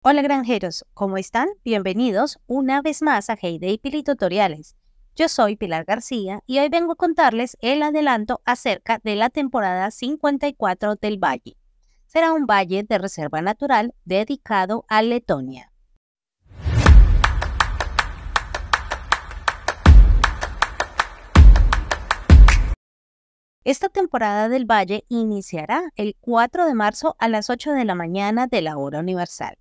Hola granjeros, ¿cómo están? Bienvenidos una vez más a Heyday Pili Tutoriales. Yo soy Pilar García y hoy vengo a contarles el adelanto acerca de la temporada 54 del Valle. Será un valle de reserva natural dedicado a Letonia. Esta temporada del Valle iniciará el 4 de marzo a las 8 de la mañana de la hora universal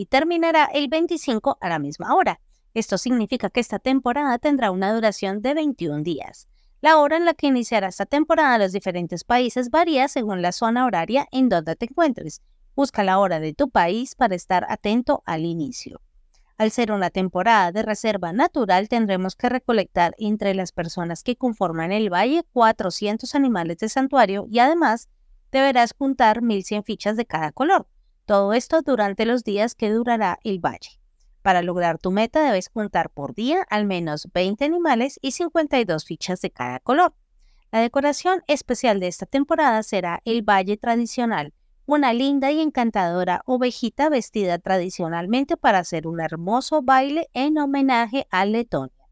y terminará el 25 a la misma hora. Esto significa que esta temporada tendrá una duración de 21 días. La hora en la que iniciará esta temporada en los diferentes países varía según la zona horaria en donde te encuentres. Busca la hora de tu país para estar atento al inicio. Al ser una temporada de reserva natural, tendremos que recolectar entre las personas que conforman el valle 400 animales de santuario y además deberás juntar 1.100 fichas de cada color. Todo esto durante los días que durará el valle. Para lograr tu meta debes juntar por día al menos 20 animales y 52 fichas de cada color. La decoración especial de esta temporada será el valle tradicional, una linda y encantadora ovejita vestida tradicionalmente para hacer un hermoso baile en homenaje a Letonia.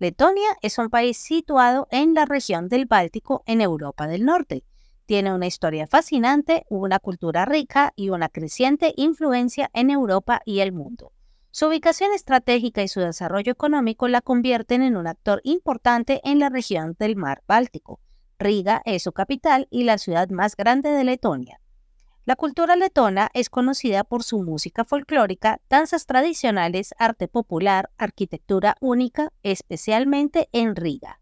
Letonia es un país situado en la región del Báltico en Europa del Norte. Tiene una historia fascinante, una cultura rica y una creciente influencia en Europa y el mundo. Su ubicación estratégica y su desarrollo económico la convierten en un actor importante en la región del mar Báltico. Riga es su capital y la ciudad más grande de Letonia. La cultura letona es conocida por su música folclórica, danzas tradicionales, arte popular, arquitectura única, especialmente en Riga.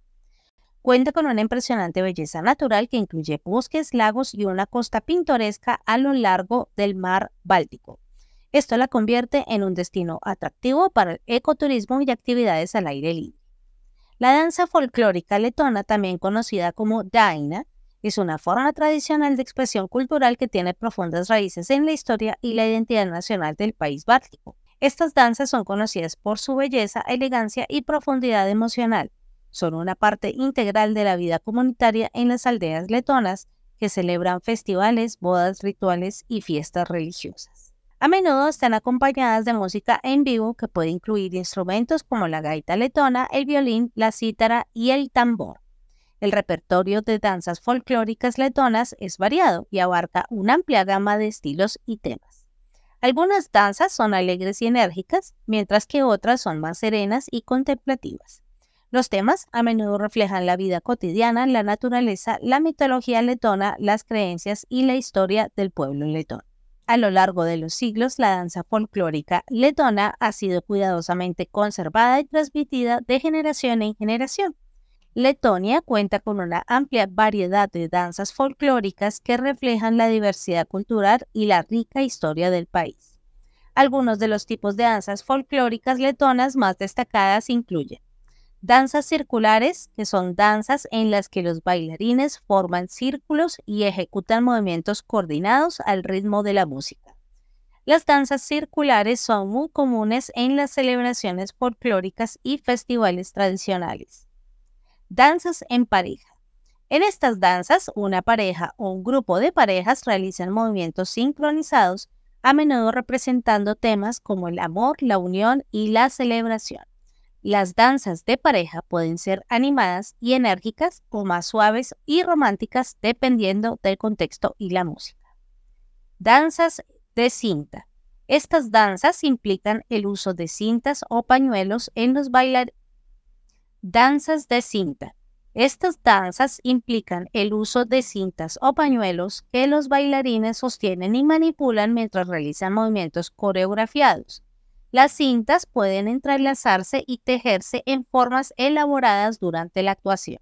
Cuenta con una impresionante belleza natural que incluye bosques, lagos y una costa pintoresca a lo largo del mar Báltico. Esto la convierte en un destino atractivo para el ecoturismo y actividades al aire libre. La danza folclórica letona, también conocida como Daina, es una forma tradicional de expresión cultural que tiene profundas raíces en la historia y la identidad nacional del país báltico. Estas danzas son conocidas por su belleza, elegancia y profundidad emocional, son una parte integral de la vida comunitaria en las aldeas letonas que celebran festivales, bodas, rituales y fiestas religiosas. A menudo están acompañadas de música en vivo que puede incluir instrumentos como la gaita letona, el violín, la cítara y el tambor. El repertorio de danzas folclóricas letonas es variado y abarca una amplia gama de estilos y temas. Algunas danzas son alegres y enérgicas, mientras que otras son más serenas y contemplativas. Los temas a menudo reflejan la vida cotidiana, la naturaleza, la mitología letona, las creencias y la historia del pueblo letón. A lo largo de los siglos, la danza folclórica letona ha sido cuidadosamente conservada y transmitida de generación en generación. Letonia cuenta con una amplia variedad de danzas folclóricas que reflejan la diversidad cultural y la rica historia del país. Algunos de los tipos de danzas folclóricas letonas más destacadas incluyen Danzas circulares, que son danzas en las que los bailarines forman círculos y ejecutan movimientos coordinados al ritmo de la música. Las danzas circulares son muy comunes en las celebraciones folclóricas y festivales tradicionales. Danzas en pareja. En estas danzas, una pareja o un grupo de parejas realizan movimientos sincronizados, a menudo representando temas como el amor, la unión y la celebración. Las danzas de pareja pueden ser animadas y enérgicas o más suaves y románticas dependiendo del contexto y la música. Danzas de cinta. Estas danzas implican el uso de cintas o pañuelos en los bailarines. Danzas de cinta. Estas danzas implican el uso de cintas o pañuelos que los bailarines sostienen y manipulan mientras realizan movimientos coreografiados. Las cintas pueden entrelazarse y tejerse en formas elaboradas durante la actuación.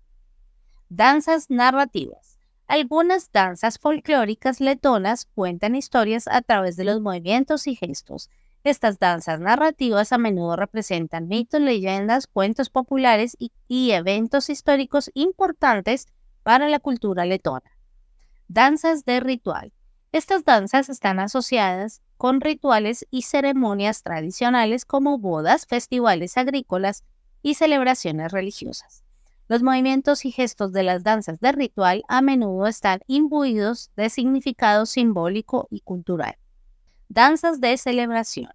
Danzas narrativas. Algunas danzas folclóricas letonas cuentan historias a través de los movimientos y gestos. Estas danzas narrativas a menudo representan mitos, leyendas, cuentos populares y, eventos históricos importantes para la cultura letona. Danzas de ritual. Estas danzas están asociadas con rituales y ceremonias tradicionales como bodas, festivales agrícolas y celebraciones religiosas. Los movimientos y gestos de las danzas de ritual a menudo están imbuidos de significado simbólico y cultural. Danzas de celebración.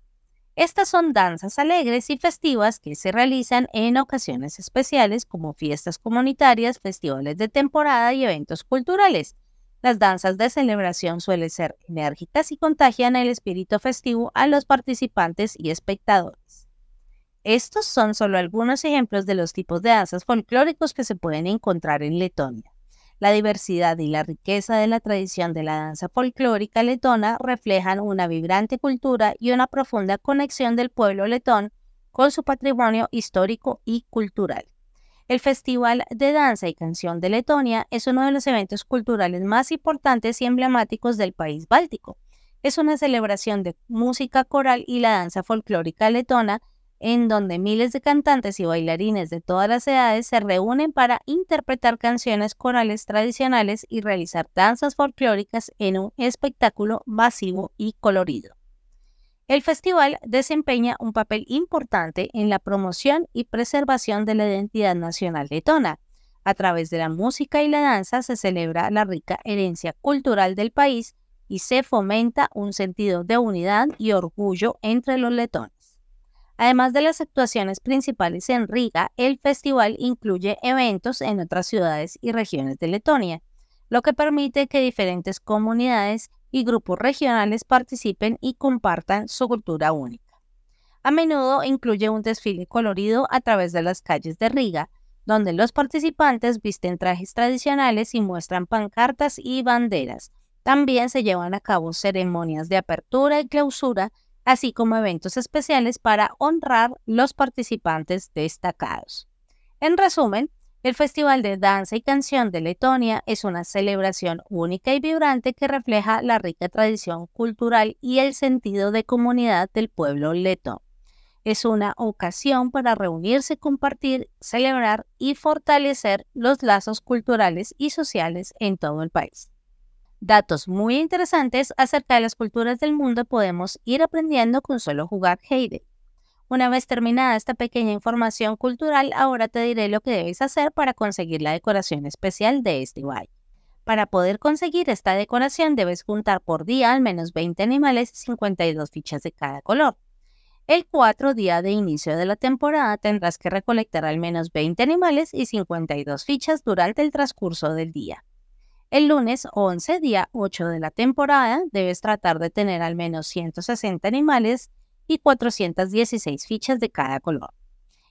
Estas son danzas alegres y festivas que se realizan en ocasiones especiales como fiestas comunitarias, festivales de temporada y eventos culturales. Las danzas de celebración suelen ser enérgicas y contagian el espíritu festivo a los participantes y espectadores. Estos son solo algunos ejemplos de los tipos de danzas folclóricos que se pueden encontrar en Letonia. La diversidad y la riqueza de la tradición de la danza folclórica letona reflejan una vibrante cultura y una profunda conexión del pueblo letón con su patrimonio histórico y cultural. El Festival de Danza y Canción de Letonia es uno de los eventos culturales más importantes y emblemáticos del país báltico. Es una celebración de música coral y la danza folclórica letona en donde miles de cantantes y bailarines de todas las edades se reúnen para interpretar canciones corales tradicionales y realizar danzas folclóricas en un espectáculo masivo y colorido. El festival desempeña un papel importante en la promoción y preservación de la identidad nacional letona. A través de la música y la danza se celebra la rica herencia cultural del país y se fomenta un sentido de unidad y orgullo entre los letones. Además de las actuaciones principales en Riga, el festival incluye eventos en otras ciudades y regiones de Letonia, lo que permite que diferentes comunidades y grupos regionales participen y compartan su cultura única. A menudo incluye un desfile colorido a través de las calles de Riga, donde los participantes visten trajes tradicionales y muestran pancartas y banderas. También se llevan a cabo ceremonias de apertura y clausura, así como eventos especiales para honrar los participantes destacados. En resumen, el Festival de Danza y Canción de Letonia es una celebración única y vibrante que refleja la rica tradición cultural y el sentido de comunidad del pueblo letón. Es una ocasión para reunirse, compartir, celebrar y fortalecer los lazos culturales y sociales en todo el país. Datos muy interesantes acerca de las culturas del mundo podemos ir aprendiendo con solo jugar Heide. Una vez terminada esta pequeña información cultural, ahora te diré lo que debes hacer para conseguir la decoración especial de este valle. Para poder conseguir esta decoración debes juntar por día al menos 20 animales y 52 fichas de cada color. El 4 día de inicio de la temporada tendrás que recolectar al menos 20 animales y 52 fichas durante el transcurso del día. El lunes 11, día 8 de la temporada, debes tratar de tener al menos 160 animales y 416 fichas de cada color.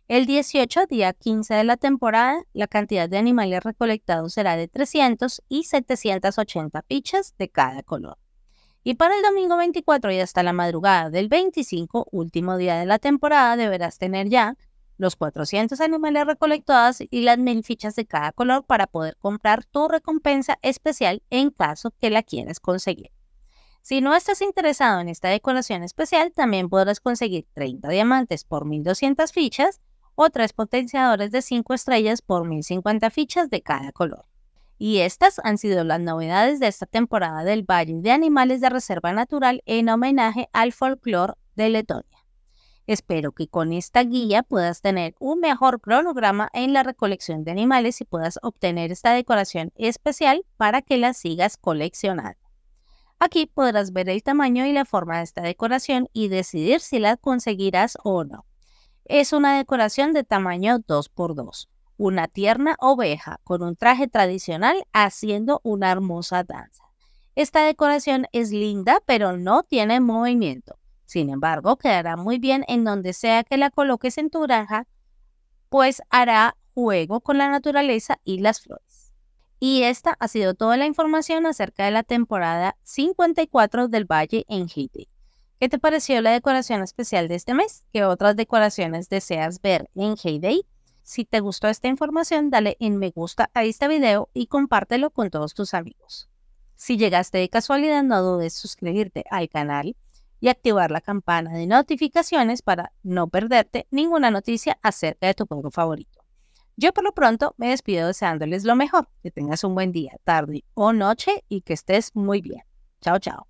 El 18, día 15 de la temporada, la cantidad de animales recolectados será de 300 y 780 fichas de cada color. Y para el domingo 24 y hasta la madrugada del 25, último día de la temporada, deberás tener ya los 400 animales recolectados y las 1000 fichas de cada color para poder comprar tu recompensa especial en caso que la quieras conseguir. Si no estás interesado en esta decoración especial, también podrás conseguir 30 diamantes por 1200 fichas o 3 potenciadores de 5 estrellas por 1050 fichas de cada color. Y estas han sido las novedades de esta temporada del Valle de Animales de Reserva Natural en homenaje al folclore de Letonia. Espero que con esta guía puedas tener un mejor cronograma en la recolección de animales y puedas obtener esta decoración especial para que la sigas coleccionando. Aquí podrás ver el tamaño y la forma de esta decoración y decidir si la conseguirás o no. Es una decoración de tamaño 2x2, una tierna oveja con un traje tradicional haciendo una hermosa danza. Esta decoración es linda pero no tiene movimiento. Sin embargo, quedará muy bien en donde sea que la coloques en tu granja, pues hará juego con la naturaleza y las flores. Y esta ha sido toda la información acerca de la temporada 54 del Valle en Heyday. ¿Qué te pareció la decoración especial de este mes? ¿Qué otras decoraciones deseas ver en Heyday? Si te gustó esta información, dale en me gusta a este video y compártelo con todos tus amigos. Si llegaste de casualidad, no dudes suscribirte al canal y activar la campana de notificaciones para no perderte ninguna noticia acerca de tu juego favorito. Yo por lo pronto me despido deseándoles lo mejor, que tengas un buen día, tarde o noche y que estés muy bien. Chao, chao.